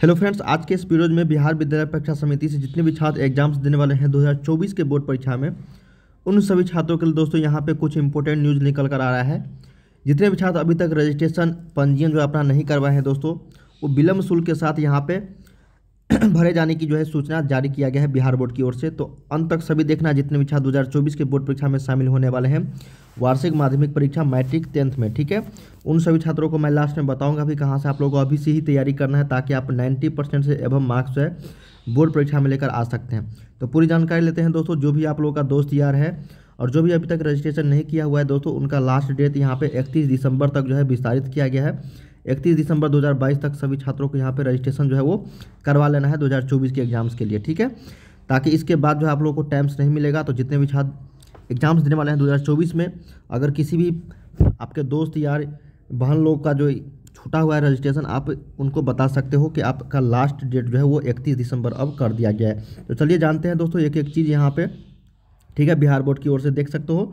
hello friends आज के इस वीडियो में बिहार विद्यालय परीक्षा समिति से जितने भी छात्र एग्जाम्स देने वाले हैं 2024 के बोर्ड परीक्षा में उन सभी छात्रों के लिए दोस्तों यहाँ पे कुछ इंपॉर्टेंट न्यूज़ निकल कर आ रहा है जितने भी छात्र अभी तक रजिस्ट्रेशन पंजीयन जो अपना नहीं करवाए हैं दोस्तों वो विलम्ब शुल्क के साथ यहाँ पर भरे जाने की जो है सूचना जारी किया गया है बिहार बोर्ड की ओर से तो अंत तक सभी देखना जितने भी छात्र चौबीस के बोर्ड परीक्षा में शामिल होने वाले हैं वार्षिक माध्यमिक परीक्षा मैट्रिक टेंथ में ठीक है उन सभी छात्रों को मैं लास्ट में बताऊंगा भी कहाँ से आप लोगों को अभी से ही तैयारी करना है ताकि आप नाइन्टी परसेंट से एवं मार्क्स जो है बोर्ड परीक्षा में लेकर आ सकते हैं तो पूरी जानकारी लेते हैं दोस्तों जो भी आप लोगों का दोस्त यार है और जो भी अभी तक रजिस्ट्रेशन नहीं किया हुआ है दोस्तों उनका लास्ट डेट यहाँ पे इकतीस दिसंबर तक जो है विस्तारित किया गया है इकतीस दिसंबर 2022 तक सभी छात्रों को यहाँ पे रजिस्ट्रेशन जो है वो करवा लेना है 2024 के एग्जाम्स के लिए ठीक है ताकि इसके बाद जो है आप लोगों को टाइम्स नहीं मिलेगा तो जितने भी छात्र एग्जाम्स देने वाले हैं 2024 में अगर किसी भी आपके दोस्त यार बहन लोग का जो छूटा हुआ है रजिस्ट्रेशन आप उनको बता सकते हो कि आपका लास्ट डेट जो है वो इकतीस दिसंबर अब कर दिया गया है तो चलिए जानते हैं दोस्तों एक एक चीज़ यहाँ पर ठीक है बिहार बोर्ड की ओर से देख सकते हो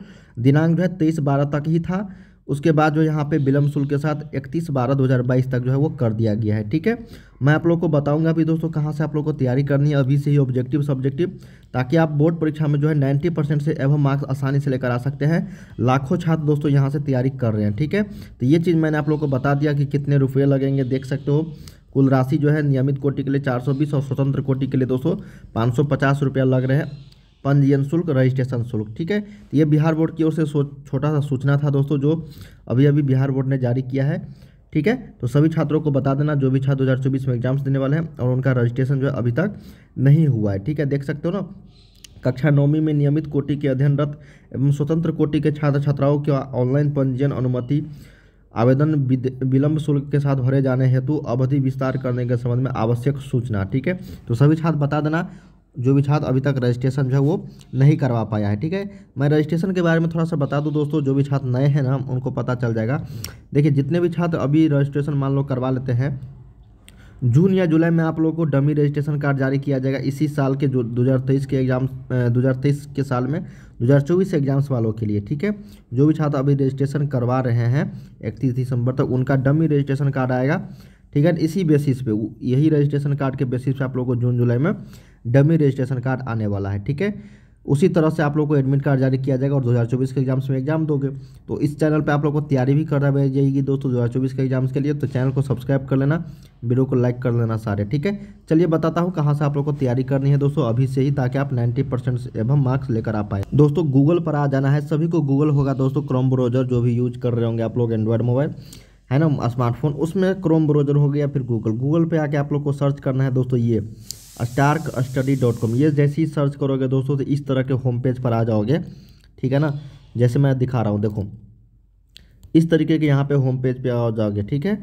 दिनांक जो है तेईस बारह तक ही था उसके बाद जो यहाँ पे विलम्ब शुल्क के साथ इकतीस बारह 2022 तक जो है वो कर दिया गया है ठीक है मैं आप लोग को बताऊंगा अभी दोस्तों कहाँ से आप लोग को तैयारी करनी है अभी से ही ऑब्जेक्टिव सब्जेक्टिव ताकि आप बोर्ड परीक्षा में जो है 90 परसेंट से एवं मार्क्स आसानी से लेकर आ सकते हैं लाखों छात्र दोस्तों यहाँ से तैयारी कर रहे हैं ठीक है तो ये चीज़ मैंने आप लोग को बता दिया कि कितने रुपये लगेंगे देख सकते हो कुल राशि जो है नियमित कोटि के लिए चार और स्वतंत्र कोटि के लिए दोस्तों पाँच रुपया लग रहे हैं पंजीयन शुल्क रजिस्ट्रेशन शुल्क ठीक है तो ये बिहार बोर्ड की ओर से छोटा सा सूचना था दोस्तों जो अभी अभी बिहार बोर्ड ने जारी किया है ठीक है तो सभी छात्रों को बता देना जो भी छात्र दो में एग्जाम्स देने वाले हैं और उनका रजिस्ट्रेशन जो है अभी तक नहीं हुआ है ठीक है देख सकते हो ना कक्षा नौवीं में नियमित कोटि के अध्ययनरत एवं स्वतंत्र कोटि के छात्र छात्राओं के ऑनलाइन पंजीयन अनुमति आवेदन विलंब शुल्क के साथ भरे जाने हेतु अवधि विस्तार करने के संबंध में आवश्यक सूचना ठीक है तो सभी छात्र बता देना जो भी छात्र अभी तक रजिस्ट्रेशन जो है वो नहीं करवा पाया है ठीक है मैं रजिस्ट्रेशन के बारे में थोड़ा सा बता दूं दोस्तों जो भी छात्र नए हैं ना उनको पता चल जाएगा देखिए जितने भी छात्र अभी रजिस्ट्रेशन मान लो करवा लेते हैं जून या जुलाई में आप लोगों को डमी रजिस्ट्रेशन कार्ड जारी किया जाएगा इसी साल के जो दो के एग्ज़ाम दो के साल में 2024 एग्ज़ाम्स वालों के लिए ठीक है जो भी छात्र अभी रजिस्ट्रेशन करवा रहे हैं इकतीस दिसंबर तक उनका डमी रजिस्ट्रेशन कार्ड आएगा ठीक है इसी बेसिस पे यही रजिस्ट्रेशन कार्ड के बेसिस पे आप लोगों को जून जुलाई में डमी रजिस्ट्रेशन कार्ड आने वाला है ठीक है उसी तरह से आप लोग को एडमिट कार्ड जारी किया जाएगा और 2024 के एग्जाम्स में एग्जाम दोगे तो इस चैनल पे आप लोग को तैयारी भी करना भेज जाएगी दोस्तों 2024 के एग्जाम्स के लिए तो चैनल को सब्सक्राइब कर लेना वीडियो को लाइक कर लेना सारे ठीक है चलिए बताता हूँ कहाँ से आप लोग को तैयारी करनी है दोस्तों अभी से ही ताकि आप नाइन्टी परसेंट एवं मार्क्स लेकर आ पाए दोस्तों गूगल पर आ जाना है सभी को गूगल होगा दोस्तों क्रोम ब्रोजर जो भी यूज कर रहे होंगे आप लोग एंड्रॉयड मोबाइल है ना स्मार्टफोन उसमें क्रोम ब्रोजर हो गया फिर गूगल गूगल पर आके आप लोग को सर्च करना है दोस्तों ये स्टार्क स्टडी डॉट कॉम ये जैसे ही सर्च करोगे दोस्तों तो इस तरह के होम पेज पर आ जाओगे ठीक है ना जैसे मैं दिखा रहा हूँ देखो इस तरीके के यहाँ पे होम पेज पे आ जाओगे ठीक है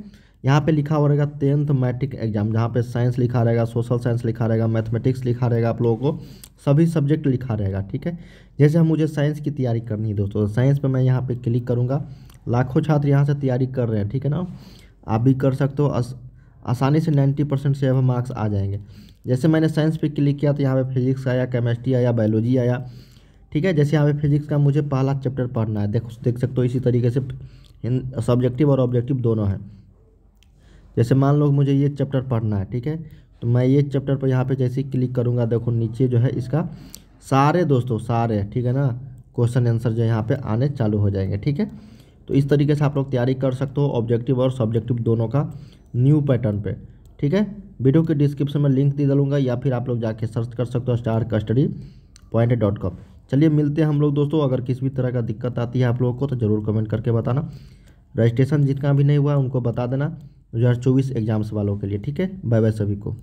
यहाँ पे लिखा हुआ रहेगा टेंथ मैट्रिक एग्जाम जहाँ पे साइंस लिखा रहेगा सोशल साइंस लिखा रहेगा मैथमेटिक्स लिखा रहेगा आप लोगों को सभी सब्जेक्ट लिखा रहेगा ठीक है जैसे हम मुझे साइंस की तैयारी करनी है दोस्तों साइंस तो पर मैं यहाँ पर क्लिक करूँगा लाखों छात्र यहाँ से तैयारी कर रहे हैं ठीक है ना आप भी कर सकते हो आसानी से नाइन्टी परसेंट से अब मार्क्स आ जाएंगे जैसे मैंने साइंस पे क्लिक किया तो यहाँ पे फिजिक्स आया केमिस्ट्री आया बायोलॉजी आया ठीक है जैसे यहाँ पे फिजिक्स का मुझे पहला चैप्टर पढ़ना है देख देख सकते हो इसी तरीके से सब्जेक्टिव और ऑब्जेक्टिव दोनों है जैसे मान लो मुझे ये चैप्टर पढ़ना है ठीक है तो मैं ये चैप्टर पर यहाँ पर जैसे क्लिक करूँगा देखो नीचे जो है इसका सारे दोस्तों सारे ठीक है ना क्वेश्चन आंसर जो यहाँ पर आने चालू हो जाएंगे ठीक है तो इस तरीके से आप लोग तैयारी कर सकते हो ऑब्जेक्टिव और सब्जेक्टिव दोनों का न्यू पैटर्न पे ठीक है वीडियो के डिस्क्रिप्शन में लिंक दे दूँगा या फिर आप लोग जाके सर्च कर सकते हो star custody point dot com चलिए मिलते हैं हम लोग दोस्तों अगर किसी भी तरह का दिक्कत आती है आप लोगों को तो ज़रूर कमेंट करके बताना रजिस्ट्रेशन जितना भी नहीं हुआ उनको बता देना दो हज़ार चौबीस एग्ज़ाम्स वालों के लिए ठीक है बाय बाय सभी को